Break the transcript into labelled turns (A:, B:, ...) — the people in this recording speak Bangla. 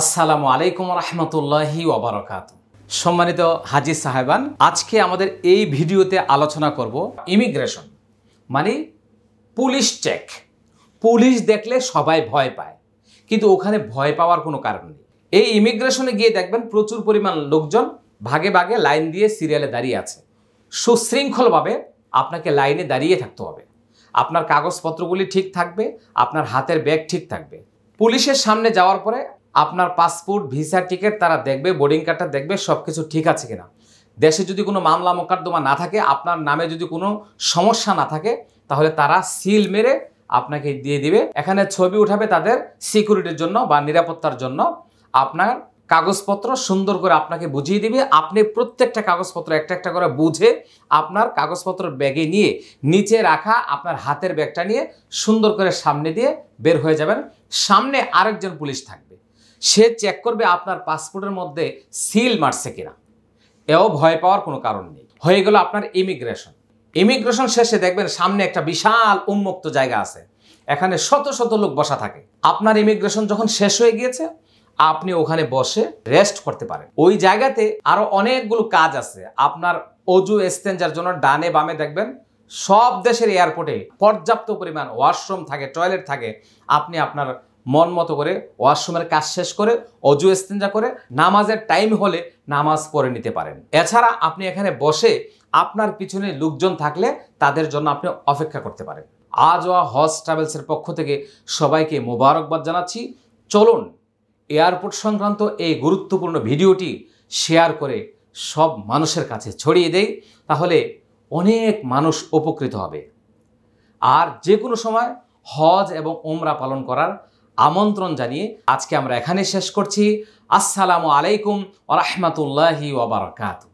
A: আসসালামু আলাইকুম রহমতুল্লাহি ওবরাকাত সম্মানিত হাজি সাহেবান আজকে আমাদের এই ভিডিওতে আলোচনা করব ইমিগ্রেশন মানে পুলিশ চেক পুলিশ দেখলে সবাই ভয় পায় কিন্তু ওখানে ভয় পাওয়ার কোনো কারণ নেই এই ইমিগ্রেশনে গিয়ে দেখবেন প্রচুর পরিমাণ লোকজন ভাগে ভাগে লাইন দিয়ে সিরিয়ালে দাঁড়িয়ে আছে সুশৃঙ্খলভাবে আপনাকে লাইনে দাঁড়িয়ে থাকতে হবে আপনার কাগজপত্রগুলি ঠিক থাকবে আপনার হাতের ব্যাগ ঠিক থাকবে পুলিশের সামনে যাওয়ার পরে আপনার পাসপোর্ট ভিসা টিকিট তারা দেখবে বোর্ডিং কার্ডটা দেখবে সব কিছু ঠিক আছে কিনা দেশে যদি কোনো মামলা মোকদ্দমা না থাকে আপনার নামে যদি কোনো সমস্যা না থাকে তাহলে তারা সিল মেরে আপনাকে দিয়ে দিবে এখানে ছবি উঠাবে তাদের সিকিউরিটির জন্য বা নিরাপত্তার জন্য আপনার কাগজপত্র সুন্দর করে আপনাকে বুঝিয়ে দিবে আপনি প্রত্যেকটা কাগজপত্র একটা একটা করে বুঝে আপনার কাগজপত্র ব্যাগে নিয়ে নিচে রাখা আপনার হাতের ব্যাগটা নিয়ে সুন্দর করে সামনে দিয়ে বের হয়ে যাবেন সামনে আরেকজন পুলিশ থাকবে সে চেক করবে আপনার পাসপোর্টের মধ্যে সিল মারছে কিনা এও ভয় পাওয়ার কোনো কারণ নেই হয়ে গেল আপনার ইমিগ্রেশন ইমিগ্রেশন শেষে দেখবেন সামনে একটা বিশাল উন্মুক্ত জায়গা আছে এখানে শত শত লোক বসা থাকে আপনার ইমিগ্রেশন যখন শেষ হয়ে গিয়েছে আপনি ওখানে বসে রেস্ট করতে পারেন ওই জায়গাতে আরও অনেকগুলো কাজ আছে আপনার অজু এক্সচেঞ্জার জন্য ডানে বামে দেখবেন সব দেশের এয়ারপোর্টে পর্যাপ্ত পরিমাণ ওয়াশরুম থাকে টয়লেট থাকে আপনি আপনার মন মতো করে ওয়াশরুমের কাজ শেষ করে অজু এস্তেঞ্জা করে নামাজের টাইম হলে নামাজ পড়ে নিতে পারেন এছাড়া আপনি এখানে বসে আপনার পিছনে লোকজন থাকলে তাদের জন্য আপনি অপেক্ষা করতে পারেন আজ ওয়া হজ ট্রাভেলসের পক্ষ থেকে সবাইকে মোবারকবাদ জানাচ্ছি চলুন এয়ারপোর্ট সংক্রান্ত এই গুরুত্বপূর্ণ ভিডিওটি শেয়ার করে সব মানুষের কাছে ছড়িয়ে দেই তাহলে অনেক মানুষ উপকৃত হবে আর যে কোনো সময় হজ এবং ওমরা পালন করার আমন্ত্রণ জানিয়ে আজকে আমরা এখানে শেষ করছি আসসালামু আলাইকুম ওরহমতুল্লাহি ওবরাকাতু